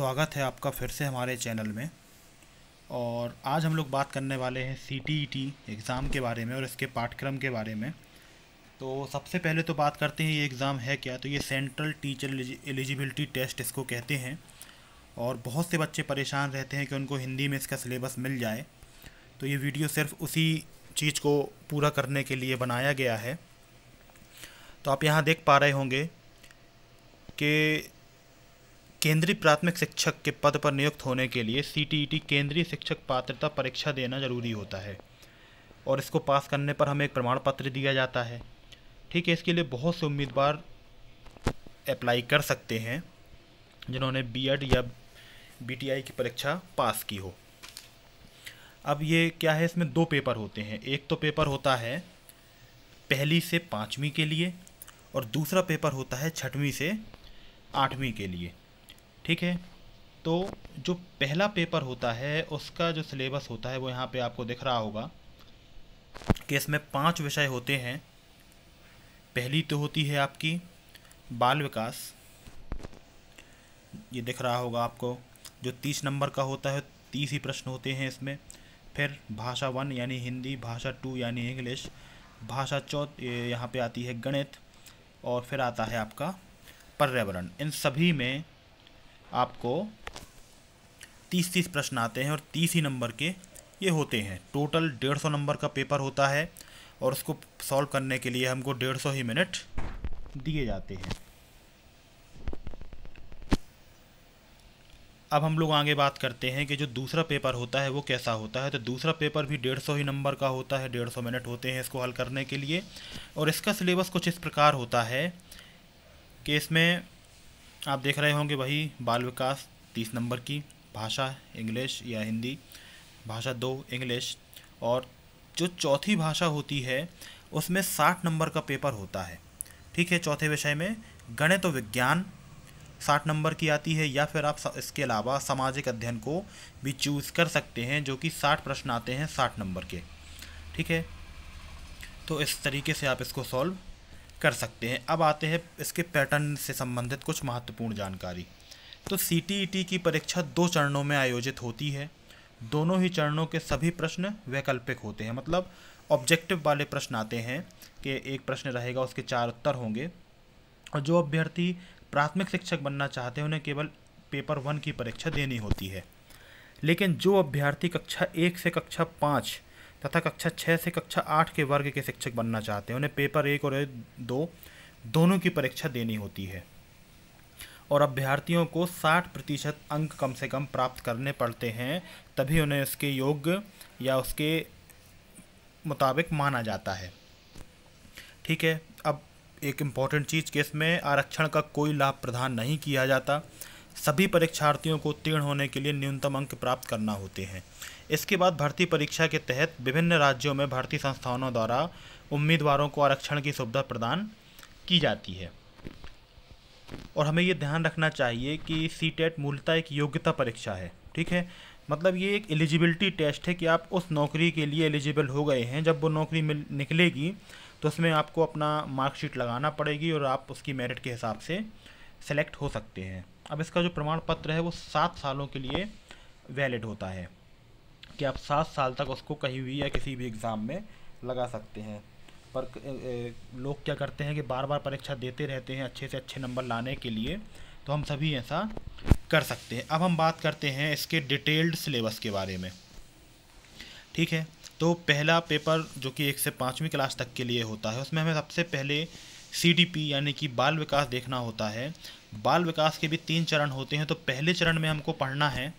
स्वागत है आपका फिर से हमारे चैनल में और आज हम लोग बात करने वाले हैं C T E e T exam के बारे में और इसके पाठ्यक्रम के बारे में तो सबसे पहले तो बात करते हैं ये एग्ज़ाम है क्या तो ये सेंट्रल टीचर एलिजिबिलिटी टेस्ट इसको कहते हैं और बहुत से बच्चे परेशान रहते हैं कि उनको हिंदी में इसका सिलेबस मिल जाए तो ये वीडियो सिर्फ उसी चीज़ को पूरा करने के लिए बनाया गया है तो आप यहाँ देख पा रहे होंगे कि केंद्रीय प्राथमिक शिक्षक के पद पर नियुक्त होने के लिए सी e केंद्रीय शिक्षक पात्रता परीक्षा देना ज़रूरी होता है और इसको पास करने पर हमें एक प्रमाण पत्र दिया जाता है ठीक है इसके लिए बहुत से उम्मीदवार अप्लाई कर सकते हैं जिन्होंने बीएड या बीटीआई की परीक्षा पास की हो अब ये क्या है इसमें दो पेपर होते हैं एक तो पेपर होता है पहली से पाँचवीं के लिए और दूसरा पेपर होता है छठवीं से आठवीं के लिए ठीक है तो जो पहला पेपर होता है उसका जो सिलेबस होता है वो यहाँ पे आपको दिख रहा होगा कि इसमें पांच विषय होते हैं पहली तो होती है आपकी बाल विकास ये दिख रहा होगा आपको जो तीस नंबर का होता है तीस ही प्रश्न होते हैं इसमें फिर भाषा वन यानी हिंदी भाषा टू यानी इंग्लिश भाषा चौथ यहाँ पे आती है गणित और फिर आता है आपका पर्यावरण इन सभी में आपको तीस तीस प्रश्न आते हैं और तीस ही नंबर के ये होते हैं टोटल डेढ़ सौ नंबर का पेपर होता है और उसको सॉल्व करने के लिए हमको डेढ़ सौ ही मिनट दिए जाते हैं अब हम लोग आगे बात करते हैं कि जो दूसरा पेपर होता है वो कैसा होता है तो दूसरा पेपर भी डेढ़ सौ ही नंबर का होता है डेढ़ सौ मिनट होते हैं इसको हल करने के लिए और इसका सिलेबस कुछ इस प्रकार होता है कि इसमें आप देख रहे होंगे वही बाल विकास तीस नंबर की भाषा इंग्लिश या हिंदी भाषा दो इंग्लिश और जो चौथी भाषा होती है उसमें साठ नंबर का पेपर होता है ठीक है चौथे विषय में गणित तो विज्ञान साठ नंबर की आती है या फिर आप इसके अलावा सामाजिक अध्ययन को भी चूज़ कर सकते हैं जो कि साठ प्रश्न आते हैं साठ नंबर के ठीक है तो इस तरीके से आप इसको सॉल्व कर सकते हैं अब आते हैं इसके पैटर्न से संबंधित कुछ महत्वपूर्ण जानकारी तो सी e की परीक्षा दो चरणों में आयोजित होती है दोनों ही चरणों के सभी प्रश्न वैकल्पिक होते हैं मतलब ऑब्जेक्टिव वाले प्रश्न आते हैं कि एक प्रश्न रहेगा उसके चार उत्तर होंगे और जो अभ्यर्थी प्राथमिक शिक्षक बनना चाहते हैं उन्हें केवल पेपर वन की परीक्षा देनी होती है लेकिन जो अभ्यर्थी कक्षा एक से कक्षा पाँच तथा कक्षा छः से कक्षा आठ के वर्ग के शिक्षक बनना चाहते हैं उन्हें पेपर एक और दो दोनों की परीक्षा देनी होती है और अभ्यर्थियों को 60 प्रतिशत अंक कम से कम प्राप्त करने पड़ते हैं तभी उन्हें उसके योग्य या उसके मुताबिक माना जाता है ठीक है अब एक इम्पॉर्टेंट चीज़ के इसमें आरक्षण का कोई लाभ प्रदान नहीं किया जाता सभी परीक्षार्थियों को उत्तीर्ण होने के लिए न्यूनतम अंक प्राप्त करना होते हैं इसके बाद भर्ती परीक्षा के तहत विभिन्न राज्यों में भर्ती संस्थानों द्वारा उम्मीदवारों को आरक्षण की सुविधा प्रदान की जाती है और हमें ये ध्यान रखना चाहिए कि सी टेट e मूलतः एक योग्यता परीक्षा है ठीक है मतलब ये एक एलिजिबिलिटी टेस्ट है कि आप उस नौकरी के लिए एलिजिबल हो गए हैं जब वो नौकरी मिल निकलेगी तो उसमें आपको अपना मार्कशीट लगाना पड़ेगी और आप उसकी मेरिट के हिसाब से सेलेक्ट हो सकते हैं अब इसका जो प्रमाण पत्र है वो सात सालों के लिए वैलिड होता है कि आप सात साल तक उसको कहीं भी या किसी भी एग्ज़ाम में लगा सकते हैं पर लोग क्या करते हैं कि बार बार परीक्षा देते रहते हैं अच्छे से अच्छे नंबर लाने के लिए तो हम सभी ऐसा कर सकते हैं अब हम बात करते हैं इसके डिटेल्ड सिलेबस के बारे में ठीक है तो पहला पेपर जो कि एक से पाँचवीं क्लास तक के लिए होता है उसमें हमें सबसे पहले सी यानी कि बाल विकास देखना होता है बाल विकास के भी तीन चरण होते हैं तो पहले चरण में हमको पढ़ना है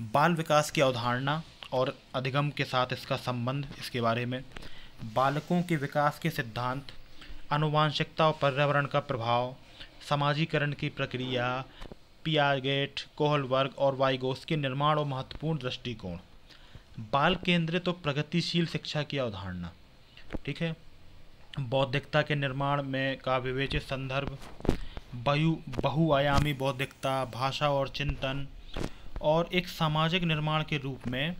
बाल विकास की अवधारणा और अधिगम के साथ इसका संबंध इसके बारे में बालकों के विकास के सिद्धांत अनुवांशिकता और पर्यावरण का प्रभाव समाजीकरण की प्रक्रिया पियागेट कोहलवर्ग और वाइगोस के निर्माण और महत्वपूर्ण दृष्टिकोण बाल केंद्रित और प्रगतिशील शिक्षा की अवधारणा ठीक है बौद्धिकता के निर्माण में का विवेचित संदर्भ बहु बहुआयामी बौद्धिकता भाषा और चिंतन और एक सामाजिक निर्माण के रूप में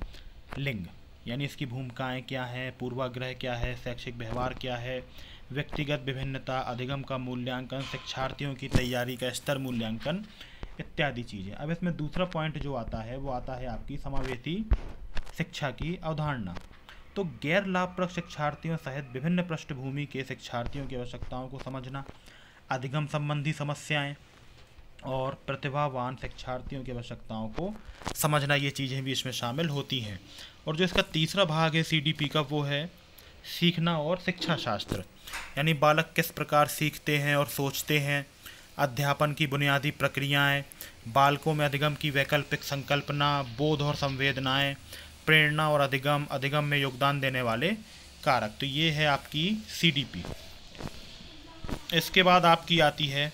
लिंग यानी इसकी भूमिकाएं क्या हैं पूर्वाग्रह क्या है शैक्षिक व्यवहार क्या है व्यक्तिगत विभिन्नता अधिगम का मूल्यांकन शिक्षार्थियों की तैयारी का स्तर मूल्यांकन इत्यादि चीज़ें अब इसमें दूसरा पॉइंट जो आता है वो आता है आपकी समावेशी शिक्षा की अवधारणा तो गैर लाभप्रद शिक्षार्थियों सहित विभिन्न पृष्ठभूमि के शिक्षार्थियों की आवश्यकताओं को समझना अधिगम संबंधी समस्याएं और प्रतिभावान शिक्षार्थियों की आवश्यकताओं को समझना ये चीज़ें भी इसमें शामिल होती हैं और जो इसका तीसरा भाग है पी का वो है सीखना और शिक्षा शास्त्र यानी बालक किस प्रकार सीखते हैं और सोचते हैं अध्यापन की बुनियादी प्रक्रियाएं, बालकों में अधिगम की वैकल्पिक संकल्पना बोध और संवेदनाएं, प्रेरणा और अधिगम अधिगम में योगदान देने वाले कारक तो ये है आपकी पी इसके बाद आपकी आती है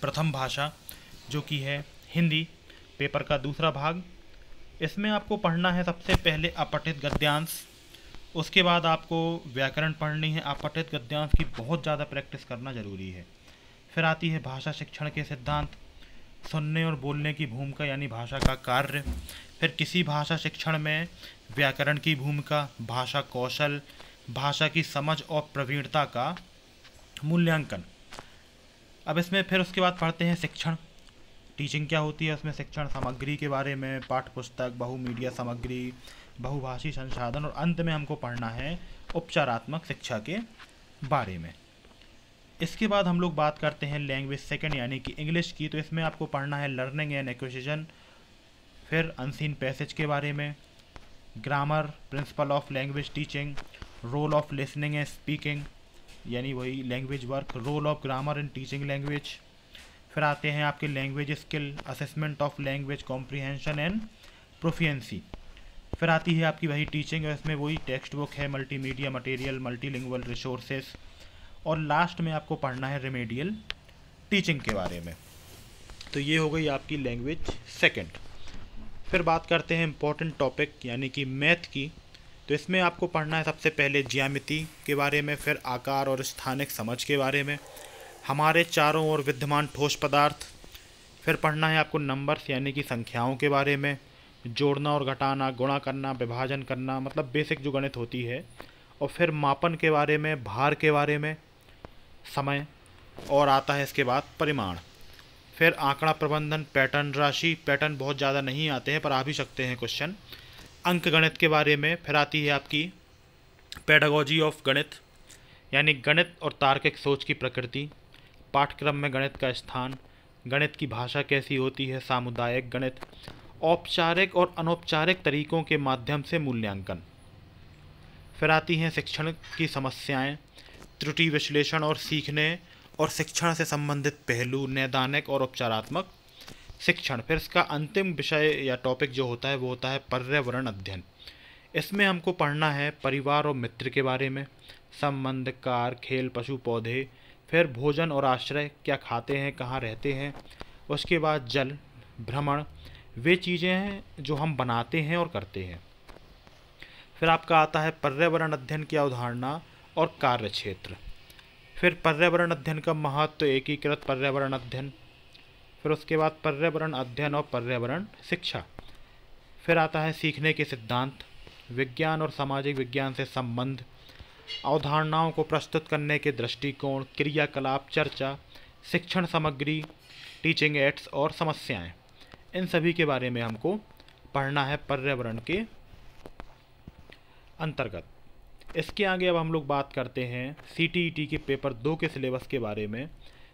प्रथम भाषा जो कि है हिंदी पेपर का दूसरा भाग इसमें आपको पढ़ना है सबसे पहले अपठित गद्यांश उसके बाद आपको व्याकरण पढ़नी है अपठित गद्यांश की बहुत ज़्यादा प्रैक्टिस करना ज़रूरी है फिर आती है भाषा शिक्षण के सिद्धांत सुनने और बोलने की भूमिका यानी भाषा का कार्य फिर किसी भाषा शिक्षण में व्याकरण की भूमिका भाषा कौशल भाषा की समझ और प्रवीणता का मूल्यांकन अब इसमें फिर उसके बाद पढ़ते हैं शिक्षण टीचिंग क्या होती है उसमें शिक्षण सामग्री के बारे में पाठ पुस्तक बहुमीडिया सामग्री बहुभाषी संसाधन और अंत में हमको पढ़ना है उपचारात्मक शिक्षा के बारे में इसके बाद हम लोग बात करते हैं लैंग्वेज सेकंड यानी कि इंग्लिश की तो इसमें आपको पढ़ना है लर्निंग एंड एक्विजिशन फिर अनसीन पैसेज के बारे में grammar principle of language teaching role of listening and speaking यानी वही language work role of grammar in teaching language फिर आते हैं आपके language skill assessment of language comprehension and proficiency फिर आती है आपकी वही टीचिंग और इसमें वही टेक्स्ट बुक है multi media material multi lingual resources और लास्ट में आपको पढ़ना है रेमेडियल टीचिंग के बारे में तो ये हो गई आपकी लैंग्वेज सेकेंड फिर बात करते हैं इम्पोर्टेंट टॉपिक यानी कि मैथ की तो इसमें आपको पढ़ना है सबसे पहले ज्यामिति के बारे में फिर आकार और स्थानिक समझ के बारे में हमारे चारों ओर विद्यमान ठोस पदार्थ फिर पढ़ना है आपको नंबर्स यानी कि संख्याओं के बारे में जोड़ना और घटाना गुणा करना विभाजन करना मतलब बेसिक जो गणित होती है और फिर मापन के बारे में भार के बारे में समय और आता है इसके बाद परिमाण फिर आंकड़ा प्रबंधन पैटर्न राशि पैटर्न बहुत ज़्यादा नहीं आते हैं पर आ भी सकते हैं क्वेश्चन अंक गणित के बारे में फिर आती है आपकी पैडागोजी ऑफ गणित यानी गणित और तार्किक सोच की प्रकृति पाठ्यक्रम में गणित का स्थान गणित की भाषा कैसी होती है सामुदायिक गणित औपचारिक और अनौपचारिक तरीकों के माध्यम से मूल्यांकन फिर आती हैं शिक्षण की समस्याएं त्रुटि विश्लेषण और सीखने और शिक्षण से संबंधित पहलू नैदानिक और उपचारात्मक शिक्षण फिर इसका अंतिम विषय या टॉपिक जो होता है वो होता है पर्यावरण अध्ययन इसमें हमको पढ़ना है परिवार और मित्र के बारे में संबंध कार खेल पशु पौधे फिर भोजन और आश्रय क्या खाते हैं कहाँ रहते हैं उसके बाद जल भ्रमण वे चीज़ें हैं जो हम बनाते हैं और करते हैं फिर आपका आता है पर्यावरण अध्ययन की अवधारणा और कार्य क्षेत्र फिर पर्यावरण अध्ययन का महत्व तो एकीकृत पर्यावरण अध्ययन फिर उसके बाद पर्यावरण अध्ययन और पर्यावरण शिक्षा फिर आता है सीखने के सिद्धांत विज्ञान और सामाजिक विज्ञान से संबंध अवधारणाओं को प्रस्तुत करने के दृष्टिकोण क्रियाकलाप चर्चा शिक्षण सामग्री टीचिंग एड्स और समस्याएं इन सभी के बारे में हमको पढ़ना है पर्यावरण के अंतर्गत इसके आगे अब हम लोग बात करते हैं सी e के पेपर दो के सिलेबस के बारे में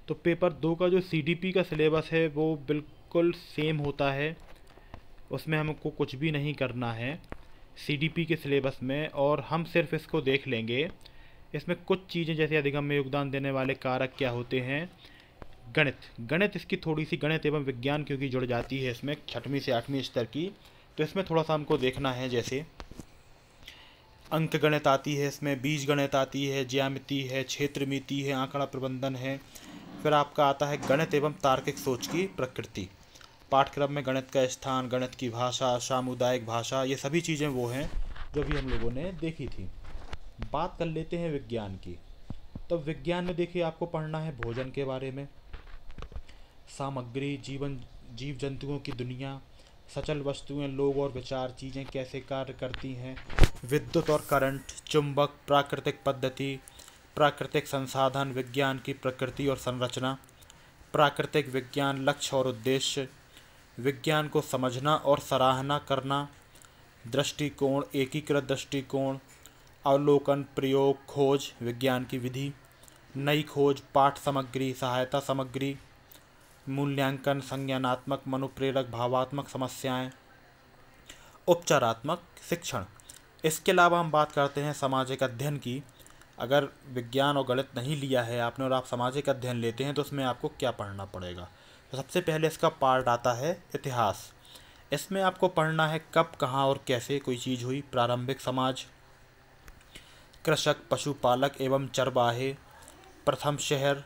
तो पेपर दो का जो सी का सिलेबस है वो बिल्कुल सेम होता है उसमें हमको कुछ भी नहीं करना है सी के सिलेबस में और हम सिर्फ इसको देख लेंगे इसमें कुछ चीज़ें जैसे अधिगम में योगदान देने वाले कारक क्या होते हैं गणित गणित इसकी थोड़ी सी गणित एवं विज्ञान क्योंकि जुड़ जाती है इसमें छठवीं से आठवीं स्तर की तो इसमें थोड़ा सा हमको देखना है जैसे अंक गणित आती है इसमें बीज गणित आती है ज्यामिति है क्षेत्रमिति है आंकड़ा प्रबंधन है फिर आपका आता है गणित एवं तार्किक सोच की प्रकृति पाठ्यक्रम में गणित का स्थान गणित की भाषा सामुदायिक भाषा ये सभी चीज़ें वो हैं जो भी हम लोगों ने देखी थी बात कर लेते हैं विज्ञान की तो विज्ञान में देखिए आपको पढ़ना है भोजन के बारे में सामग्री जीवन जीव जंतुओं की दुनिया सचल वस्तुएं लोग और विचार चीज़ें कैसे कार्य करती हैं विद्युत और करंट चुंबक प्राकृतिक पद्धति प्राकृतिक संसाधन विज्ञान की प्रकृति और संरचना प्राकृतिक विज्ञान लक्ष्य और उद्देश्य विज्ञान को समझना और सराहना करना दृष्टिकोण एकीकृत दृष्टिकोण अवलोकन प्रयोग खोज विज्ञान की विधि नई खोज पाठ सामग्री सहायता सामग्री मूल्यांकन संज्ञानात्मक मनोप्रेरक भावात्मक समस्याएं उपचारात्मक शिक्षण इसके अलावा हम बात करते हैं सामाजिक अध्ययन की अगर विज्ञान और गणित नहीं लिया है आपने और आप सामाजिक अध्ययन लेते हैं तो उसमें आपको क्या पढ़ना पड़ेगा तो सबसे पहले इसका पार्ट आता है इतिहास इसमें आपको पढ़ना है कब कहाँ और कैसे कोई चीज़ हुई प्रारंभिक समाज कृषक पशुपालक एवं चरवाहे प्रथम शहर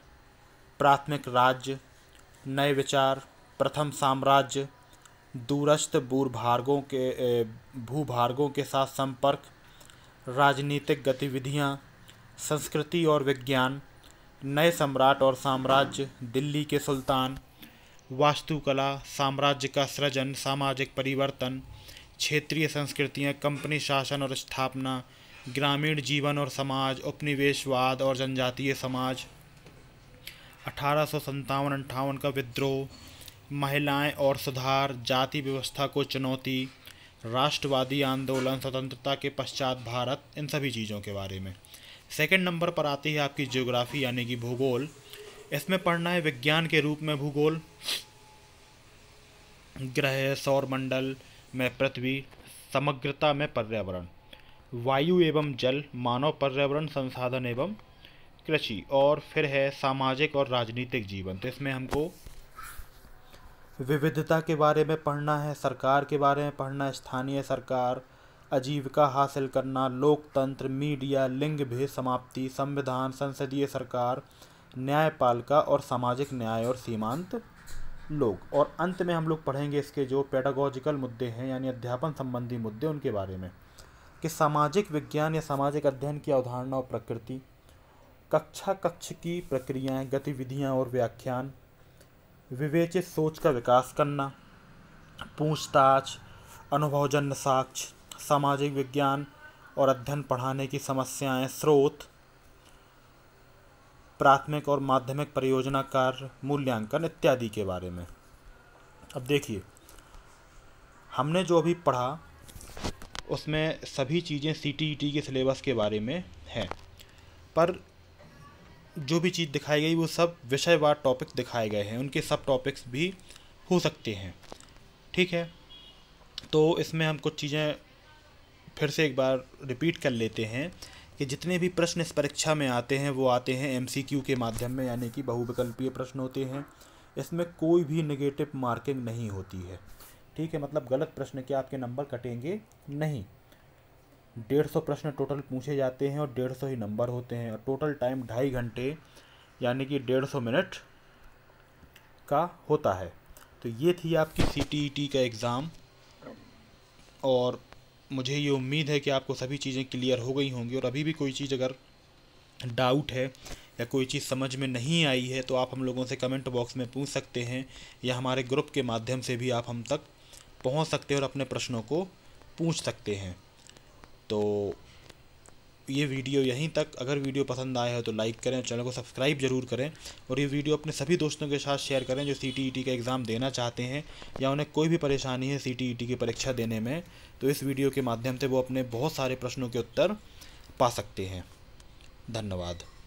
प्राथमिक राज्य नए विचार प्रथम साम्राज्य दूरस्थ भूभार्गों के भूभार्गों के साथ संपर्क राजनीतिक गतिविधियाँ संस्कृति और विज्ञान नए सम्राट और साम्राज्य दिल्ली के सुल्तान वास्तुकला साम्राज्य का सृजन सामाजिक परिवर्तन क्षेत्रीय संस्कृतियाँ कंपनी शासन और स्थापना ग्रामीण जीवन और समाज उपनिवेशवाद और जनजातीय समाज अठारह सौ संतावन का विद्रोह महिलाएं और सुधार जाति व्यवस्था को चुनौती राष्ट्रवादी आंदोलन स्वतंत्रता के पश्चात भारत इन सभी चीज़ों के बारे में सेकेंड नंबर पर आती है आपकी जियोग्राफी यानी कि भूगोल इसमें पढ़ना है विज्ञान के रूप में भूगोल ग्रह सौर मंडल में पृथ्वी समग्रता में पर्यावरण वायु एवं जल मानव पर्यावरण संसाधन एवं कृषि और फिर है सामाजिक और राजनीतिक जीवन तो इसमें हमको विविधता के बारे में पढ़ना है सरकार के बारे में पढ़ना है स्थानीय सरकार आजीविका हासिल करना लोकतंत्र मीडिया लिंग भेद समाप्ति संविधान संसदीय सरकार न्यायपालिका और सामाजिक न्याय और सीमांत लोग और अंत में हम लोग पढ़ेंगे इसके जो पेडागोजिकल मुद्दे हैं यानी अध्यापन संबंधी मुद्दे उनके बारे में कि सामाजिक विज्ञान या सामाजिक अध्ययन की अवधारणा और प्रकृति कक्षा कक्ष की प्रक्रियाएं गतिविधियां और व्याख्यान विवेचित सोच का विकास करना पूछताछ अनुभवजन्य साक्ष्य सामाजिक विज्ञान और अध्ययन पढ़ाने की समस्याएं स्रोत प्राथमिक और माध्यमिक परियोजना कार मूल्यांकन इत्यादि के बारे में अब देखिए हमने जो अभी पढ़ा उसमें सभी चीज़ें सी टी टी e के सिलेबस के बारे में हैं पर जो भी चीज़ दिखाई गई वो सब विषयवार टॉपिक दिखाए गए हैं उनके सब टॉपिक्स भी हो सकते हैं ठीक है तो इसमें हम कुछ चीज़ें फिर से एक बार रिपीट कर लेते हैं कि जितने भी प्रश्न इस परीक्षा में आते हैं वो आते हैं एम के माध्यम में यानी कि बहुविकल्पीय प्रश्न होते हैं इसमें कोई भी नेगेटिव मार्किंग नहीं होती है ठीक है मतलब गलत प्रश्न के आपके नंबर कटेंगे नहीं डेढ़ सौ प्रश्न टोटल पूछे जाते हैं और डेढ़ सौ ही नंबर होते हैं और टोटल टाइम ढाई घंटे यानी कि डेढ़ सौ मिनट का होता है तो ये थी आपकी सी टी ई टी का एग्ज़ाम और मुझे ये उम्मीद है कि आपको सभी चीज़ें क्लियर हो गई होंगी और अभी भी कोई चीज़ अगर डाउट है या कोई चीज़ समझ में नहीं आई है तो आप हम लोगों से कमेंट बॉक्स में पूछ सकते हैं या हमारे ग्रुप के माध्यम से भी आप हम तक पहुंच सकते हैं और अपने प्रश्नों को पूछ सकते हैं तो ये वीडियो यहीं तक अगर वीडियो पसंद आया हो तो लाइक करें चैनल को सब्सक्राइब जरूर करें और ये वीडियो अपने सभी दोस्तों के साथ शेयर करें जो सी टी का एग्ज़ाम देना चाहते हैं या उन्हें कोई भी परेशानी है सी टी e की परीक्षा देने में तो इस वीडियो के माध्यम से वो अपने बहुत सारे प्रश्नों के उत्तर पा सकते हैं धन्यवाद